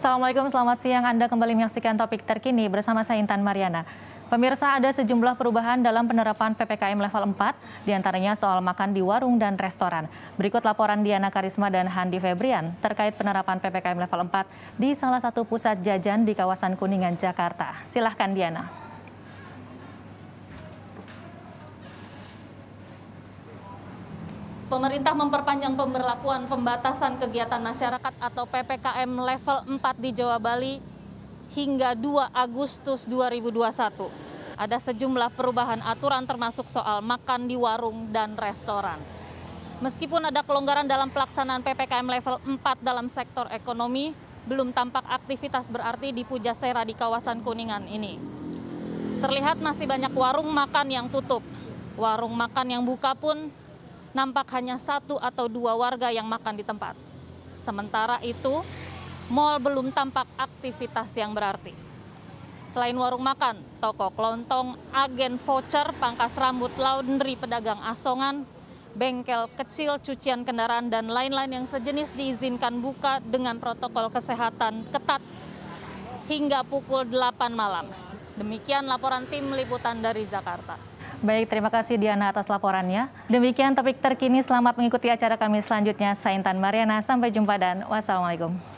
Assalamualaikum, selamat siang. Anda kembali menyaksikan topik terkini bersama saya Intan Mariana. Pemirsa, ada sejumlah perubahan dalam penerapan PPKM level 4, diantaranya soal makan di warung dan restoran. Berikut laporan Diana Karisma dan Handi Febrian terkait penerapan PPKM level 4 di salah satu pusat jajan di kawasan Kuningan, Jakarta. Silahkan Diana. Pemerintah memperpanjang pemberlakuan pembatasan kegiatan masyarakat atau PPKM level 4 di Jawa Bali hingga 2 Agustus 2021. Ada sejumlah perubahan aturan termasuk soal makan di warung dan restoran. Meskipun ada kelonggaran dalam pelaksanaan PPKM level 4 dalam sektor ekonomi, belum tampak aktivitas berarti di Pujasera di kawasan Kuningan ini. Terlihat masih banyak warung makan yang tutup. Warung makan yang buka pun nampak hanya satu atau dua warga yang makan di tempat. Sementara itu, mal belum tampak aktivitas yang berarti. Selain warung makan, toko kelontong, agen voucher, pangkas rambut, laundry, pedagang asongan, bengkel kecil, cucian kendaraan, dan lain-lain yang sejenis diizinkan buka dengan protokol kesehatan ketat hingga pukul 8 malam. Demikian laporan tim liputan dari Jakarta. Baik, terima kasih Diana atas laporannya. Demikian topik terkini, selamat mengikuti acara kami selanjutnya. Saya Intan Mariana, sampai jumpa dan wassalamualaikum.